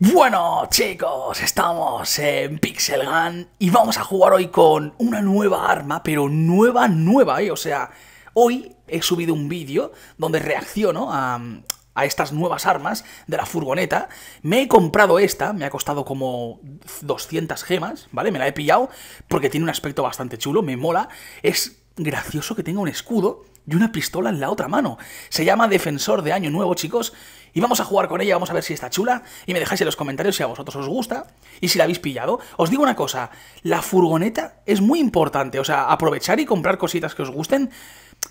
Bueno chicos, estamos en Pixel Gun y vamos a jugar hoy con una nueva arma, pero nueva, nueva, ¿eh? O sea, hoy he subido un vídeo donde reacciono a, estas nuevas armas de la furgoneta. Me he comprado esta, me ha costado como 200 gemas, ¿vale? Me la he pillado porque tiene un aspecto bastante chulo, me mola. Es gracioso que tenga un escudo y una pistola en la otra mano. Se llama Defensor de Año Nuevo, chicos. Y vamos a jugar con ella, vamos a ver si está chula. Y me dejáis en los comentarios si a vosotros os gusta y si la habéis pillado. Os digo una cosa, la furgoneta es muy importante. O sea, aprovechar y comprar cositas que os gusten.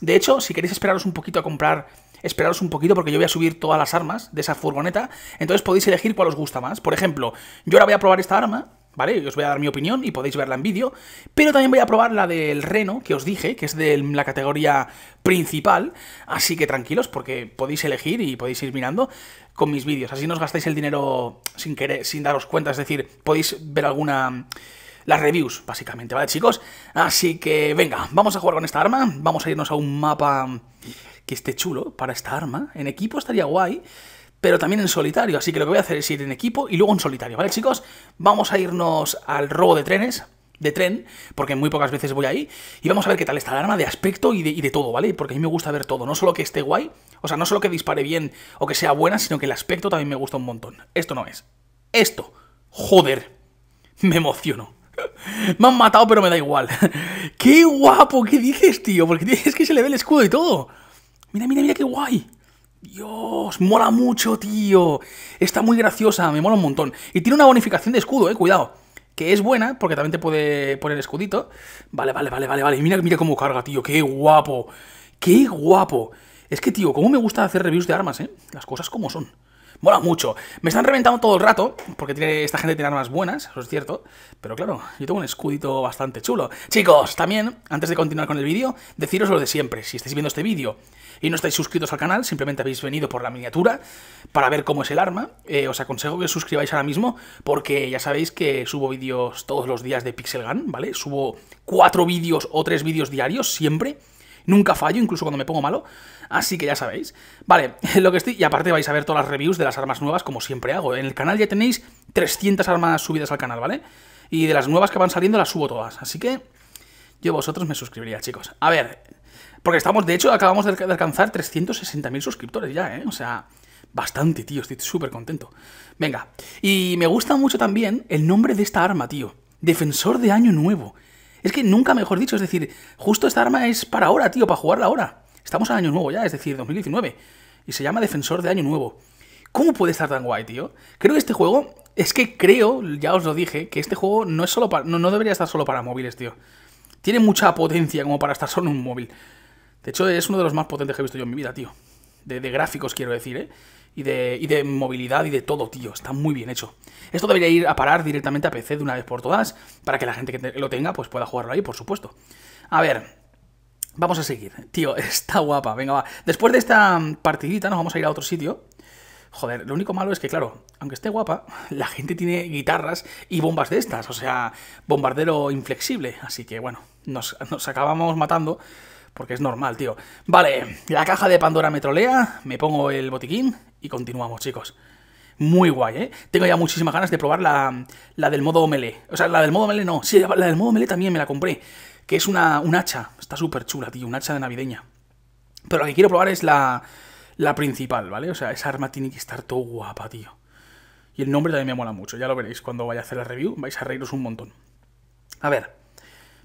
De hecho, si queréis esperaros un poquito a comprar esperaros un poquito porque yo voy a subir todas las armas de esa furgoneta, entonces podéis elegir cuál os gusta más. Por ejemplo, yo ahora voy a probar esta arma ¿vale? Os voy a dar mi opinión y podéis verla en vídeo, pero también voy a probar la del Reno, que os dije, que es de la categoría principal, así que tranquilos porque podéis elegir y podéis ir mirando con mis vídeos, así no os gastáis el dinero sin querer, sin daros cuenta, es decir, podéis ver alguna las reviews, básicamente, ¿vale, chicos? Así que, venga, vamos a jugar con esta arma. Vamos a irnos a un mapa que esté chulo para esta arma. En equipo estaría guay pero también en solitario. Así que lo que voy a hacer es ir en equipo y luego en solitario, ¿vale, chicos? Vamos a irnos al robo de trenes, de tren, porque muy pocas veces voy ahí, y vamos a ver qué tal está el arma de aspecto y de, todo, ¿vale? Porque a mí me gusta ver todo, no solo que esté guay, o sea, no solo que dispare bien o que sea buena, sino que el aspecto también me gusta un montón. Esto no es. Esto. Joder. Me emociono. me han matado, pero me da igual. ¡Qué guapo! ¿Qué dices, tío? Porque es que se le ve el escudo y todo. Mira, mira, mira, qué guay. Dios, mola mucho, tío. Está muy graciosa, me mola un montón. Y tiene una bonificación de escudo, eh, cuidado. Que es buena, porque también te puede poner escudito. Vale, vale, vale, vale, vale. Mira, mira cómo carga, tío. Qué guapo. Qué guapo. Es que, tío, cómo me gusta hacer reviews de armas, eh. Las cosas como son. Mola mucho. Me están reventando todo el rato, porque tiene, esta gente tiene armas buenas, eso es cierto. Pero claro, yo tengo un escudito bastante chulo. Chicos, también, antes de continuar con el vídeo, deciros lo de siempre. Si estáis viendo este vídeo y no estáis suscritos al canal, simplemente habéis venido por la miniatura para ver cómo es el arma, eh, os aconsejo que os suscribáis ahora mismo, porque ya sabéis que subo vídeos todos los días de Pixel Gun, ¿vale? Subo cuatro vídeos o tres vídeos diarios siempre. Nunca fallo, incluso cuando me pongo malo. Así que ya sabéis. Vale, lo que estoy... Y aparte vais a ver todas las reviews de las armas nuevas, como siempre hago. En el canal ya tenéis 300 armas subidas al canal, ¿vale? Y de las nuevas que van saliendo las subo todas. Así que yo vosotros me suscribiría, chicos. A ver, porque estamos, de hecho, acabamos de alcanzar 360.000 suscriptores ya, ¿eh? O sea, bastante, tío, estoy súper contento. Venga, y me gusta mucho también el nombre de esta arma, tío. Defensor de Año Nuevo. Es que nunca mejor dicho, es decir, justo esta arma es para ahora, tío, para jugarla ahora. Estamos en año nuevo ya, es decir, 2019. Y se llama Defensor de Año Nuevo. ¿Cómo puede estar tan guay, tío? Creo que este juego, es que creo, ya os lo dije, que este juego no, es para, no debería estar solo para móviles, tío. Tiene mucha potencia como para estar solo en un móvil. De hecho, es uno de los más potentes que he visto yo en mi vida, tío de, gráficos quiero decir, ¿eh? Y de, y de, movilidad y de todo, tío. Está muy bien hecho. Esto debería ir a parar directamente a PC de una vez por todas, para que la gente que lo tenga pues pueda jugarlo ahí, por supuesto. A ver, vamos a seguir. Tío, está guapa. Venga, va. Después de esta partidita nos vamos a ir a otro sitio. Joder, lo único malo es que, claro, aunque esté guapa, la gente tiene guitarras y bombas de estas, o sea, bombardero inflexible. Así que, bueno, nos, nos acabamos matando porque es normal, tío. Vale, la caja de Pandora me trolea, me pongo el botiquín y continuamos, chicos. Muy guay, ¿eh? Tengo ya muchísimas ganas de probar la, la del modo melee. O sea, la del modo melee no, sí, la del modo melee también me la compré, que es una, un hacha. Está súper chula, tío, un hacha de navideña. Pero la que quiero probar es la, la principal, ¿vale? O sea, esa arma tiene que estar todo guapa, tío. Y el nombre también me mola mucho, ya lo veréis cuando vaya a hacer la review, vais a reíros un montón. A ver,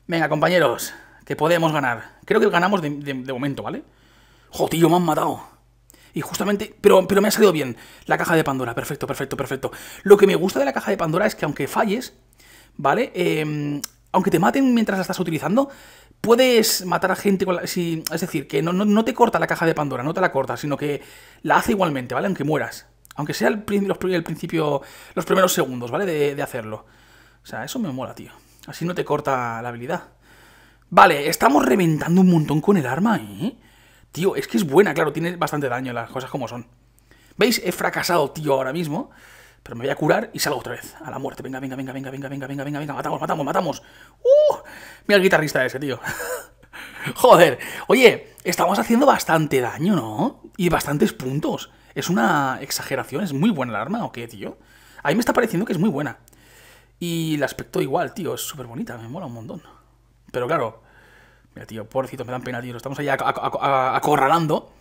venga compañeros, que podemos ganar. Creo que ganamos de, momento, ¿vale? Jotillo, me han matado. Y justamente, pero, pero me ha salido bien la caja de Pandora. Perfecto, perfecto, perfecto. Lo que me gusta de la caja de Pandora es que aunque falles, ¿vale? Em, aunque te maten mientras la estás utilizando, puedes matar a gente con es decir, que no, te corta la caja de Pandora, no te la corta, sino que la hace igualmente, ¿vale? Aunque mueras. Aunque sea el, los, principio, los primeros segundos, ¿vale? de hacerlo. O sea, eso me mola, tío. Así no te corta la habilidad. Vale, estamos reventando un montón con el arma, ¿eh? Tío, es que es buena, claro, tiene bastante daño, las cosas como son. ¿Veis? He fracasado, tío, ahora mismo. Pero me voy a curar y salgo otra vez. A la muerte. Venga, venga, venga, venga, venga, venga, venga, venga, venga. Matamos, matamos, matamos. ¡Uh! Mira el guitarrista ese, tío. Joder. Oye, estamos haciendo bastante daño, ¿no? Y bastantes puntos. Es una exageración. ¿Es muy buena el arma o qué, tío? A mí me está pareciendo que es muy buena. Y el aspecto igual, tío. Es súper bonita. Me mola un montón. Pero claro, mira, tío, porcito me dan pena, tío. Estamos ahí acorralando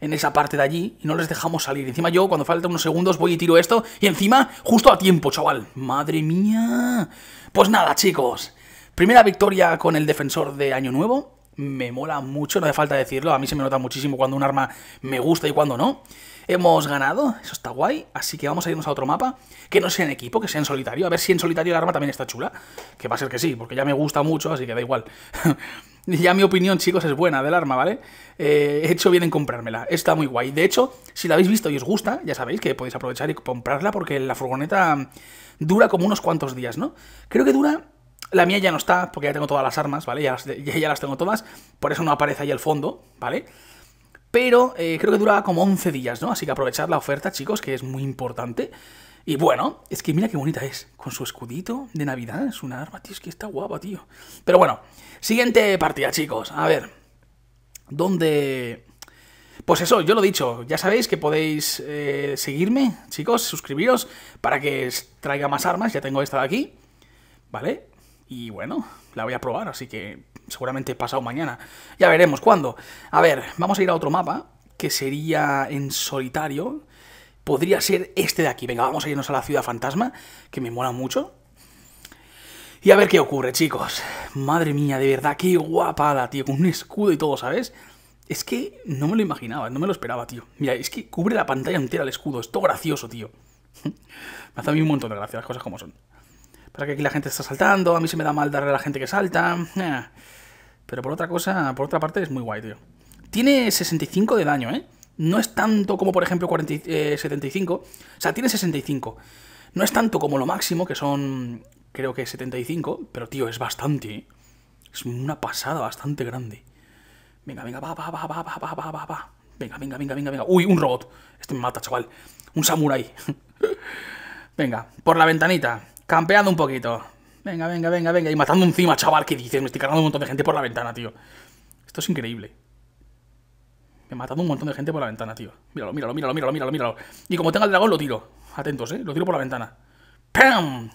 en esa parte de allí y no les dejamos salir. Encima yo, cuando faltan unos segundos, voy y tiro esto y encima, justo a tiempo, chaval. ¡Madre mía! Pues nada, chicos. Primera victoria con el defensor de Año Nuevo. Me mola mucho, no hace falta decirlo. A mí se me nota muchísimo cuando un arma me gusta y cuando no hemos ganado, eso está guay, así que vamos a irnos a otro mapa, que no sea en equipo, que sea en solitario, a ver si en solitario el arma también está chula, que va a ser que sí, porque ya me gusta mucho, así que da igual. ya mi opinión, chicos, es buena del arma, ¿vale? Eh, he hecho bien en comprármela, está muy guay. De hecho, si la habéis visto y os gusta, ya sabéis que podéis aprovechar y comprarla, porque la furgoneta dura como unos cuantos días, ¿no? Creo que dura la mía ya no está, porque ya tengo todas las armas, ¿vale? Ya, ya las tengo todas, por eso no aparece ahí el fondo, ¿vale? pero eh, creo que duraba como 11 días, ¿no? Así que aprovechad la oferta, chicos, que es muy importante. Y bueno, es que mira qué bonita es, con su escudito de Navidad, es una arma, tío, es que está guapa, tío. Pero bueno, siguiente partida, chicos, a ver, ¿dónde...? Pues eso, yo lo he dicho, ya sabéis que podéis eh, seguirme, chicos, suscribiros para que traiga más armas, ya tengo esta de aquí, ¿vale? Y bueno, la voy a probar, así que seguramente pasado mañana. Ya veremos cuándo. A ver, vamos a ir a otro mapa, que sería en solitario. Podría ser este de aquí. Venga, vamos a irnos a la ciudad fantasma, que me mola mucho. Y a ver qué ocurre, chicos. Madre mía, de verdad, qué guapada, tío. Con un escudo y todo, ¿sabes? Es que no me lo imaginaba, no me lo esperaba, tío. Mira, es que cubre la pantalla entera el escudo. Es todo gracioso, tío. me hace a mí un montón de gracia las cosas como son que aquí la gente está saltando, a mí se me da mal darle a la gente que salta. Eh. Pero por otra cosa, por otra parte es muy guay, tío. Tiene 65 de daño, ¿eh? No es tanto como, por ejemplo, 40, 75. Eh, o sea, tiene 65. No es tanto como lo máximo, que son, creo que 75. Pero, tío, es bastante, ¿eh? Es una pasada bastante grande. Venga, venga, va, va, va, va, va, va, va, va, Venga, venga, venga, venga, venga. Uy, un robot. Este me mata, chaval. Un samurai venga, por la ventanita. Campeando un poquito. Venga, venga, venga, venga. Y matando encima, chaval, ¿qué dices? Me estoy cargando un montón de gente por la ventana, tío. Esto es increíble. Me he matado un montón de gente por la ventana, tío. Míralo, míralo, míralo, míralo, míralo, míralo. Y como tenga el dragón, lo tiro. Atentos, ¿eh? Lo tiro por la ventana. ¡Pam!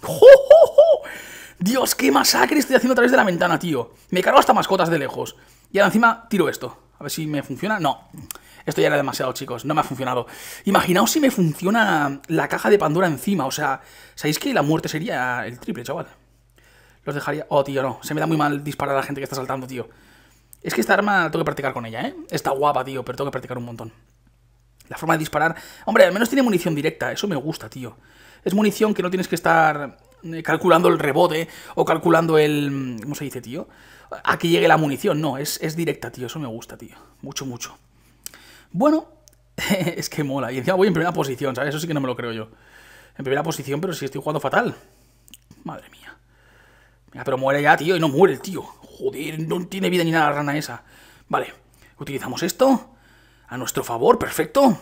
Dios, qué masacre estoy haciendo a través de la ventana, tío. Me cargo hasta mascotas de lejos. Y ahora encima tiro esto. A ver si me funciona. No. Esto ya era demasiado, chicos. No me ha funcionado. Imaginaos si me funciona la caja de Pandora encima. O sea, ¿sabéis que la muerte sería el triple, chaval? Los dejaría... Oh, tío, no. Se me da muy mal disparar a la gente que está saltando, tío. Es que esta arma tengo que practicar con ella, ¿eh? Está guapa, tío, pero tengo que practicar un montón. La forma de disparar... Hombre, al menos tiene munición directa. Eso me gusta, tío. Es munición que no tienes que estar eh, calculando el rebote o calculando el... ¿Cómo se dice, tío? a que llegue la munición. No, es, es directa, tío. Eso me gusta, tío. Mucho, mucho. Bueno, es que mola. Y encima voy en primera posición, ¿sabes? Eso sí que no me lo creo yo. En primera posición, pero si sí estoy jugando fatal. Madre mía. Mira, pero muere ya, tío. Y no muere el tío. Joder, no tiene vida ni nada la rana esa. Vale, utilizamos esto. A nuestro favor, perfecto.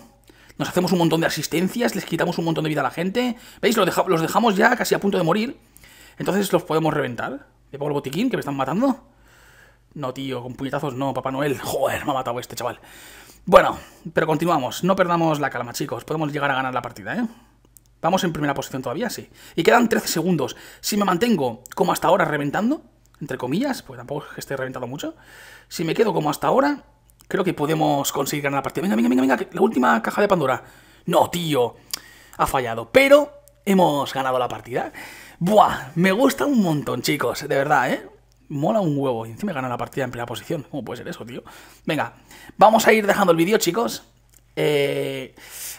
Nos hacemos un montón de asistencias, les quitamos un montón de vida a la gente. ¿Veis? Los, los dejamos ya casi a punto de morir. Entonces los podemos reventar. De pongo el botiquín que me están matando. No, tío, con puñetazos no, Papá Noel. Joder, me ha matado este chaval. Bueno, pero continuamos. No perdamos la calma, chicos. Podemos llegar a ganar la partida, ¿eh? Vamos en primera posición todavía, sí. Y quedan 13 segundos. Si me mantengo como hasta ahora reventando, entre comillas, pues tampoco es que esté reventado mucho. Si me quedo como hasta ahora, creo que podemos conseguir ganar la partida. Venga, venga, venga, venga, la última caja de Pandora. No, tío, ha fallado. Pero hemos ganado la partida. Buah, me gusta un montón, chicos, de verdad, ¿eh? mola un huevo. Y encima gana la partida en primera posición. ¿Cómo puede ser eso, tío? Venga, vamos a ir dejando el vídeo, chicos. Eh,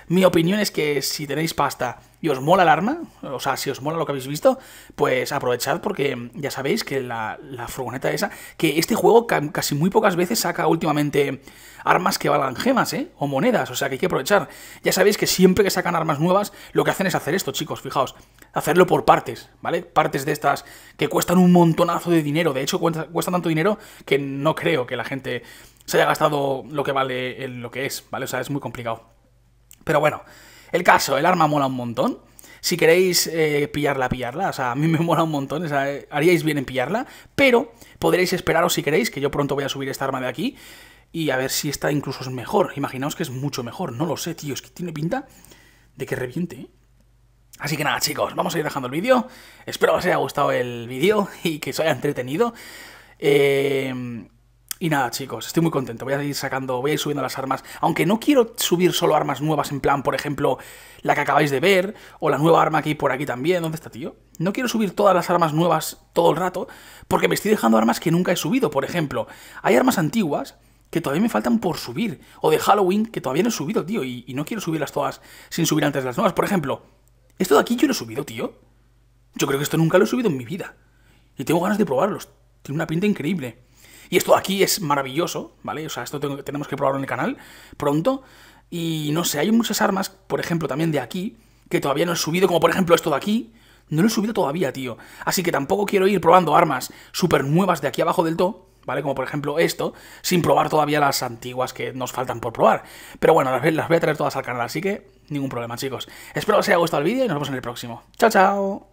mi opinión es que si tenéis pasta y os mola el arma, o sea, si os mola lo que habéis visto, pues aprovechad porque ya sabéis que la, furgoneta esa, que este juego casi muy pocas veces saca últimamente armas que valgan gemas, ¿eh? O monedas, o sea, que hay que aprovechar. Ya sabéis que siempre que sacan armas nuevas, lo que hacen es hacer esto, chicos, fijaos, hacerlo por partes, ¿vale? Partes de estas que cuestan un montonazo de dinero, de hecho cuestan cuesta tanto dinero que no creo que la gente se haya gastado lo que vale lo que es, ¿vale? O sea, es muy complicado. Pero bueno, el caso, el arma mola un montón. Si queréis eh, pillarla, pillarla. O sea, a mí me mola un montón. haríais bien en pillarla. Pero podréis esperaros si queréis, que yo pronto voy a subir esta arma de aquí. Y a ver si esta incluso es mejor. Imaginaos que es mucho mejor. No lo sé, tío. Es que tiene pinta de que reviente, ¿eh? Así que nada, chicos, vamos a ir dejando el vídeo. Espero que os haya gustado el vídeo y que os haya entretenido. Eh, y nada, chicos, estoy muy contento. Voy a ir sacando, voy a ir subiendo las armas. Aunque no quiero subir solo armas nuevas, en plan, por ejemplo, la que acabáis de ver, o la nueva arma que hay por aquí también. ¿Dónde está, tío? No quiero subir todas las armas nuevas todo el rato, porque me estoy dejando armas que nunca he subido. Por ejemplo, hay armas antiguas que todavía me faltan por subir. O de Halloween, que todavía no he subido, tío. Y, y no quiero subirlas todas sin subir antes las nuevas. Por ejemplo, esto de aquí yo lo he subido, tío. Yo creo que esto nunca lo he subido en mi vida. Y tengo ganas de probarlos. Tiene una pinta increíble. Y esto de aquí es maravilloso, ¿vale? O sea, esto tenemos que probarlo en el canal pronto. Y no sé, hay muchas armas, por ejemplo, también de aquí, que todavía no he subido, como por ejemplo esto de aquí. No lo he subido todavía, tío. Así que tampoco quiero ir probando armas súper nuevas de aquí abajo del todo, ¿vale? Como por ejemplo esto, sin probar todavía las antiguas que nos faltan por probar. Pero bueno, las, las voy a traer todas al canal, así que ningún problema, chicos. Espero que os haya gustado el vídeo y nos vemos en el próximo. ¡Chao, chao!